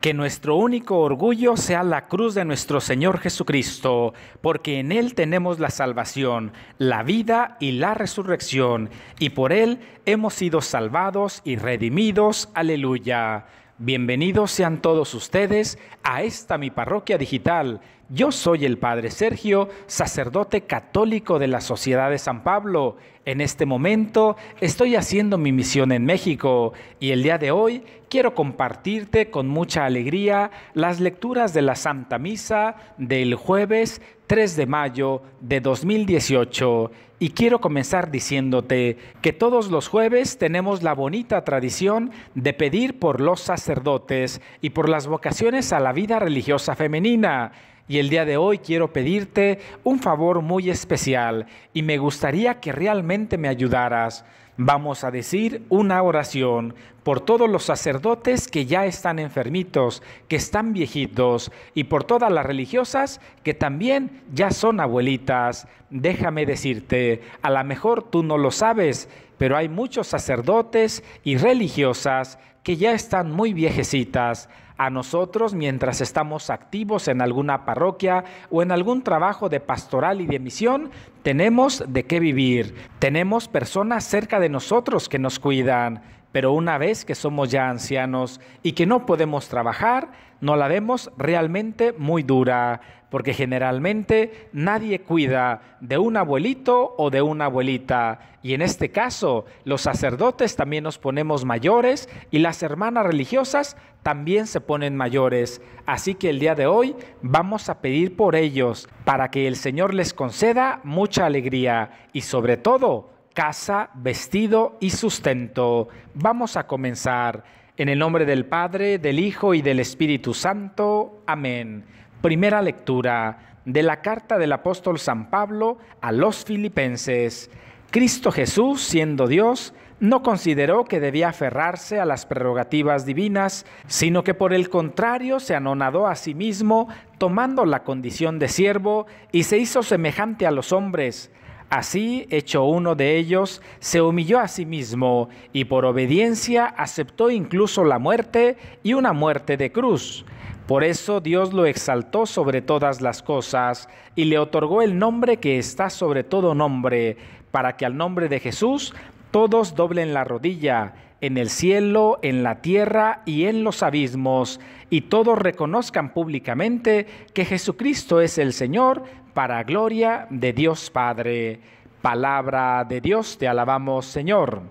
Que nuestro único orgullo sea la cruz de nuestro Señor Jesucristo, porque en Él tenemos la salvación, la vida y la resurrección, y por Él hemos sido salvados y redimidos. Aleluya. Bienvenidos sean todos ustedes a esta mi parroquia digital yo soy el Padre Sergio, sacerdote católico de la Sociedad de San Pablo. En este momento estoy haciendo mi misión en México y el día de hoy quiero compartirte con mucha alegría las lecturas de la Santa Misa del jueves 3 de mayo de 2018. Y quiero comenzar diciéndote que todos los jueves tenemos la bonita tradición de pedir por los sacerdotes y por las vocaciones a la vida religiosa femenina. Y el día de hoy quiero pedirte un favor muy especial y me gustaría que realmente me ayudaras. Vamos a decir una oración por todos los sacerdotes que ya están enfermitos, que están viejitos, y por todas las religiosas que también ya son abuelitas. Déjame decirte, a lo mejor tú no lo sabes, pero hay muchos sacerdotes y religiosas que ya están muy viejecitas, a nosotros mientras estamos activos en alguna parroquia o en algún trabajo de pastoral y de misión, tenemos de qué vivir. Tenemos personas cerca de nosotros que nos cuidan, pero una vez que somos ya ancianos y que no podemos trabajar, no la vemos realmente muy dura, porque generalmente nadie cuida de un abuelito o de una abuelita. Y en este caso, los sacerdotes también nos ponemos mayores y las hermanas religiosas también se ponen mayores. Así que el día de hoy vamos a pedir por ellos, para que el Señor les conceda mucha alegría y sobre todo, casa, vestido y sustento. Vamos a comenzar. En el nombre del Padre, del Hijo y del Espíritu Santo. Amén. Primera lectura de la carta del apóstol San Pablo a los filipenses. Cristo Jesús, siendo Dios, no consideró que debía aferrarse a las prerrogativas divinas, sino que por el contrario se anonadó a sí mismo, tomando la condición de siervo, y se hizo semejante a los hombres Así, hecho uno de ellos, se humilló a sí mismo y por obediencia aceptó incluso la muerte y una muerte de cruz. Por eso Dios lo exaltó sobre todas las cosas y le otorgó el nombre que está sobre todo nombre, para que al nombre de Jesús todos doblen la rodilla, en el cielo, en la tierra y en los abismos, y todos reconozcan públicamente que Jesucristo es el Señor para gloria de Dios Padre. Palabra de Dios, te alabamos Señor.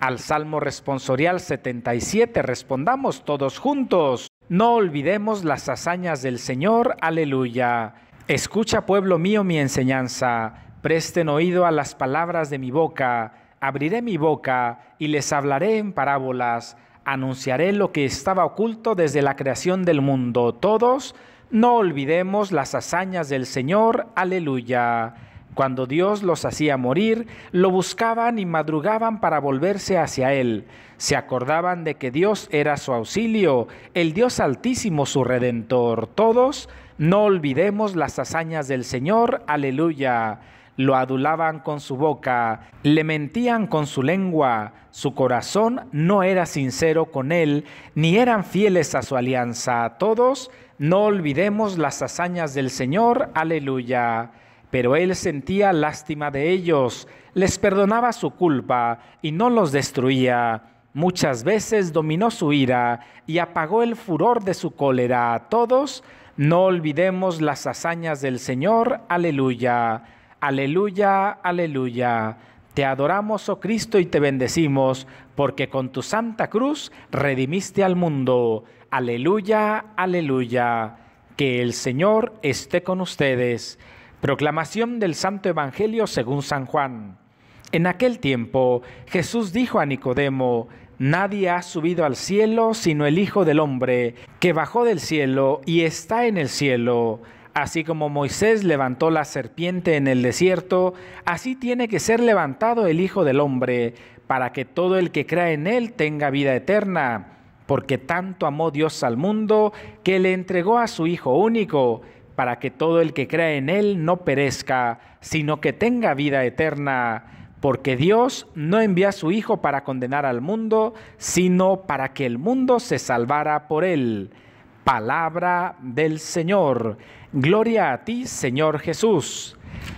Al Salmo responsorial 77 respondamos todos juntos. No olvidemos las hazañas del Señor, aleluya. Escucha pueblo mío mi enseñanza, presten oído a las palabras de mi boca, abriré mi boca y les hablaré en parábolas, anunciaré lo que estaba oculto desde la creación del mundo. Todos no olvidemos las hazañas del Señor, aleluya. Cuando Dios los hacía morir, lo buscaban y madrugaban para volverse hacia Él. Se acordaban de que Dios era su auxilio, el Dios altísimo su redentor. Todos, no olvidemos las hazañas del Señor, aleluya lo adulaban con su boca, le mentían con su lengua, su corazón no era sincero con él, ni eran fieles a su alianza. Todos no olvidemos las hazañas del Señor, aleluya. Pero él sentía lástima de ellos, les perdonaba su culpa y no los destruía. Muchas veces dominó su ira y apagó el furor de su cólera. Todos no olvidemos las hazañas del Señor, aleluya. Aleluya, aleluya. Te adoramos, oh Cristo, y te bendecimos, porque con tu santa cruz redimiste al mundo. Aleluya, aleluya. Que el Señor esté con ustedes. Proclamación del Santo Evangelio según San Juan. En aquel tiempo Jesús dijo a Nicodemo, Nadie ha subido al cielo sino el Hijo del Hombre, que bajó del cielo y está en el cielo. Así como Moisés levantó la serpiente en el desierto, así tiene que ser levantado el Hijo del Hombre, para que todo el que crea en él tenga vida eterna. Porque tanto amó Dios al mundo, que le entregó a su Hijo único, para que todo el que crea en él no perezca, sino que tenga vida eterna. Porque Dios no envía a su Hijo para condenar al mundo, sino para que el mundo se salvara por él palabra del Señor. Gloria a ti, Señor Jesús.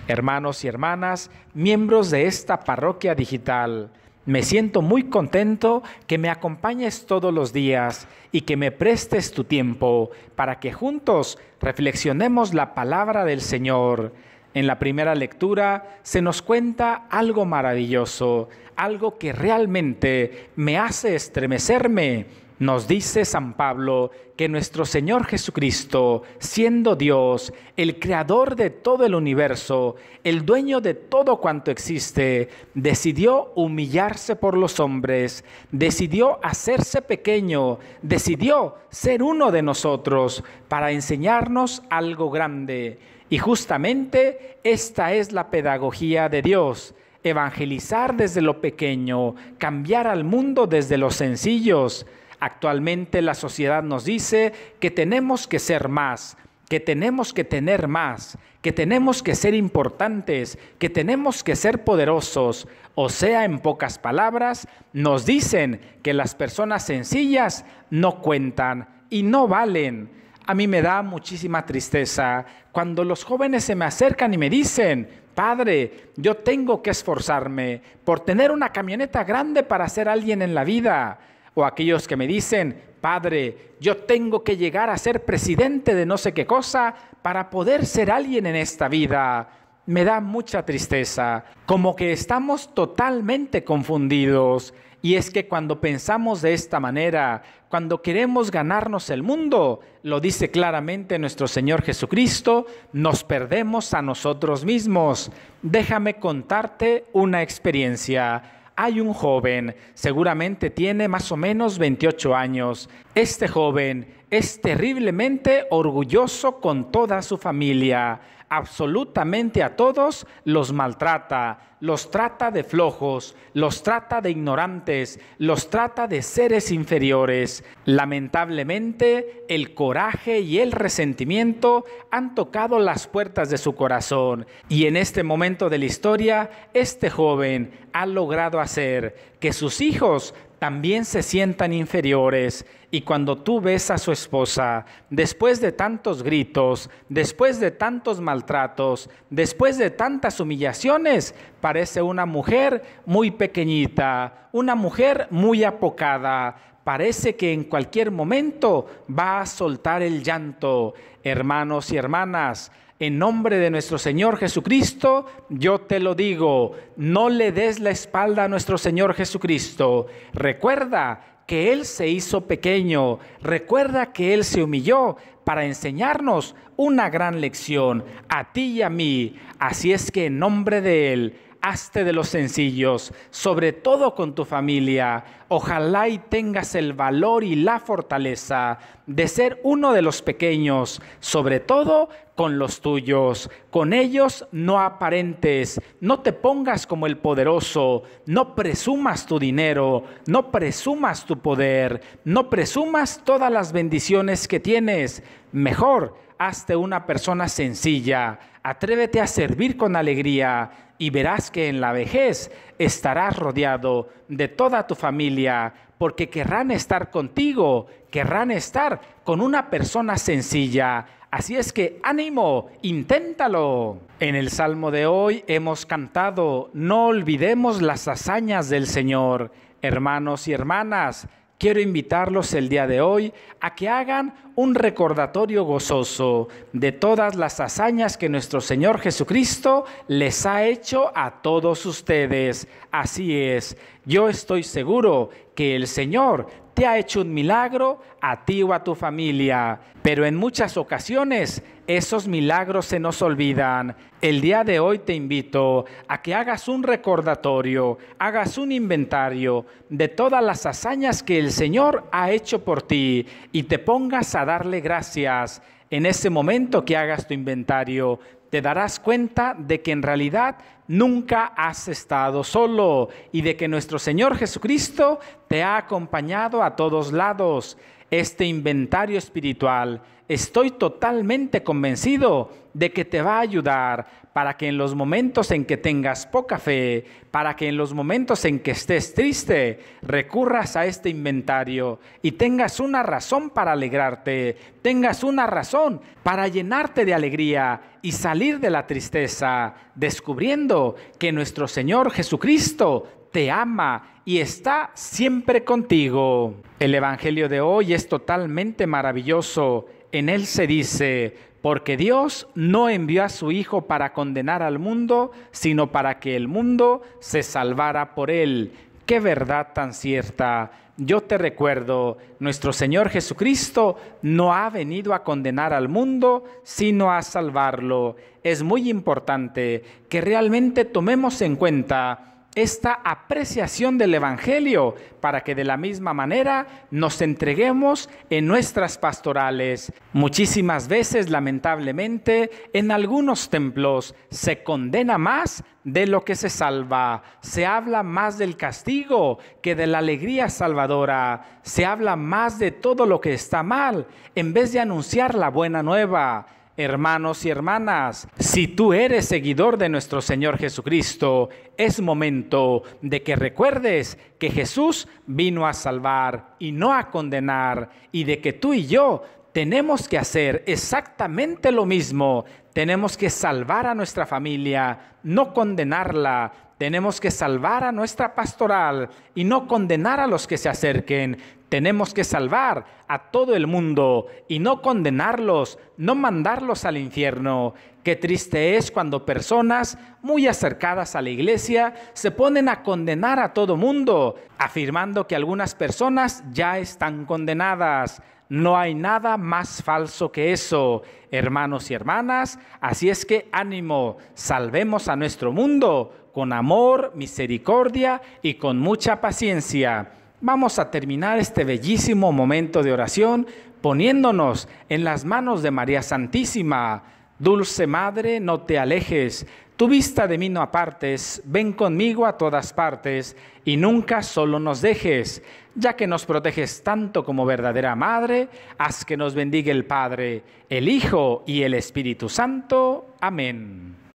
Hermanos y hermanas, miembros de esta parroquia digital, me siento muy contento que me acompañes todos los días y que me prestes tu tiempo para que juntos reflexionemos la palabra del Señor. En la primera lectura se nos cuenta algo maravilloso, algo que realmente me hace estremecerme nos dice San Pablo que nuestro Señor Jesucristo, siendo Dios, el creador de todo el universo, el dueño de todo cuanto existe, decidió humillarse por los hombres, decidió hacerse pequeño, decidió ser uno de nosotros para enseñarnos algo grande. Y justamente esta es la pedagogía de Dios evangelizar desde lo pequeño, cambiar al mundo desde los sencillos. Actualmente la sociedad nos dice que tenemos que ser más, que tenemos que tener más, que tenemos que ser importantes, que tenemos que ser poderosos. O sea, en pocas palabras, nos dicen que las personas sencillas no cuentan y no valen. A mí me da muchísima tristeza cuando los jóvenes se me acercan y me dicen, Padre, yo tengo que esforzarme por tener una camioneta grande para ser alguien en la vida o aquellos que me dicen, Padre, yo tengo que llegar a ser presidente de no sé qué cosa para poder ser alguien en esta vida. Me da mucha tristeza, como que estamos totalmente confundidos. Y es que cuando pensamos de esta manera, cuando queremos ganarnos el mundo, lo dice claramente nuestro Señor Jesucristo, nos perdemos a nosotros mismos. Déjame contarte una experiencia hay un joven, seguramente tiene más o menos 28 años. Este joven es terriblemente orgulloso con toda su familia. Absolutamente a todos los maltrata, los trata de flojos, los trata de ignorantes, los trata de seres inferiores. Lamentablemente, el coraje y el resentimiento han tocado las puertas de su corazón y en este momento de la historia, este joven ha logrado hacer que sus hijos también se sientan inferiores. Y cuando tú ves a su esposa, después de tantos gritos, después de tantos maltratos, después de tantas humillaciones, Parece una mujer muy pequeñita, una mujer muy apocada. Parece que en cualquier momento va a soltar el llanto. Hermanos y hermanas, en nombre de nuestro Señor Jesucristo, yo te lo digo, no le des la espalda a nuestro Señor Jesucristo. Recuerda que Él se hizo pequeño. Recuerda que Él se humilló para enseñarnos una gran lección a ti y a mí. Así es que en nombre de Él, hazte de los sencillos, sobre todo con tu familia. Ojalá y tengas el valor y la fortaleza de ser uno de los pequeños, sobre todo con los tuyos. Con ellos no aparentes, no te pongas como el poderoso, no presumas tu dinero, no presumas tu poder, no presumas todas las bendiciones que tienes. Mejor, hazte una persona sencilla, atrévete a servir con alegría y verás que en la vejez estarás rodeado de toda tu familia, porque querrán estar contigo, querrán estar con una persona sencilla. Así es que ánimo, inténtalo. En el Salmo de hoy hemos cantado, no olvidemos las hazañas del Señor. Hermanos y hermanas, Quiero invitarlos el día de hoy a que hagan un recordatorio gozoso de todas las hazañas que nuestro Señor Jesucristo les ha hecho a todos ustedes. Así es, yo estoy seguro que el Señor ha hecho un milagro a ti o a tu familia. Pero en muchas ocasiones esos milagros se nos olvidan. El día de hoy te invito a que hagas un recordatorio, hagas un inventario de todas las hazañas que el Señor ha hecho por ti y te pongas a darle gracias en ese momento que hagas tu inventario te darás cuenta de que en realidad nunca has estado solo y de que nuestro Señor Jesucristo te ha acompañado a todos lados este inventario espiritual, estoy totalmente convencido de que te va a ayudar para que en los momentos en que tengas poca fe, para que en los momentos en que estés triste, recurras a este inventario y tengas una razón para alegrarte, tengas una razón para llenarte de alegría y salir de la tristeza, descubriendo que nuestro Señor Jesucristo te ama y está siempre contigo. El Evangelio de hoy es totalmente maravilloso. En él se dice, porque Dios no envió a su Hijo para condenar al mundo, sino para que el mundo se salvara por él. Qué verdad tan cierta. Yo te recuerdo, nuestro Señor Jesucristo no ha venido a condenar al mundo, sino a salvarlo. Es muy importante que realmente tomemos en cuenta esta apreciación del Evangelio para que de la misma manera nos entreguemos en nuestras pastorales. Muchísimas veces, lamentablemente, en algunos templos se condena más de lo que se salva, se habla más del castigo que de la alegría salvadora, se habla más de todo lo que está mal en vez de anunciar la buena nueva Hermanos y hermanas, si tú eres seguidor de nuestro Señor Jesucristo, es momento de que recuerdes que Jesús vino a salvar y no a condenar, y de que tú y yo tenemos que hacer exactamente lo mismo. Tenemos que salvar a nuestra familia, no condenarla, tenemos que salvar a nuestra pastoral y no condenar a los que se acerquen. Tenemos que salvar a todo el mundo y no condenarlos, no mandarlos al infierno. Qué triste es cuando personas muy acercadas a la iglesia se ponen a condenar a todo mundo, afirmando que algunas personas ya están condenadas. No hay nada más falso que eso, hermanos y hermanas. Así es que ánimo, salvemos a nuestro mundo con amor, misericordia y con mucha paciencia. Vamos a terminar este bellísimo momento de oración poniéndonos en las manos de María Santísima. Dulce Madre, no te alejes, tu vista de mí no apartes, ven conmigo a todas partes y nunca solo nos dejes, ya que nos proteges tanto como verdadera Madre, haz que nos bendiga el Padre, el Hijo y el Espíritu Santo. Amén.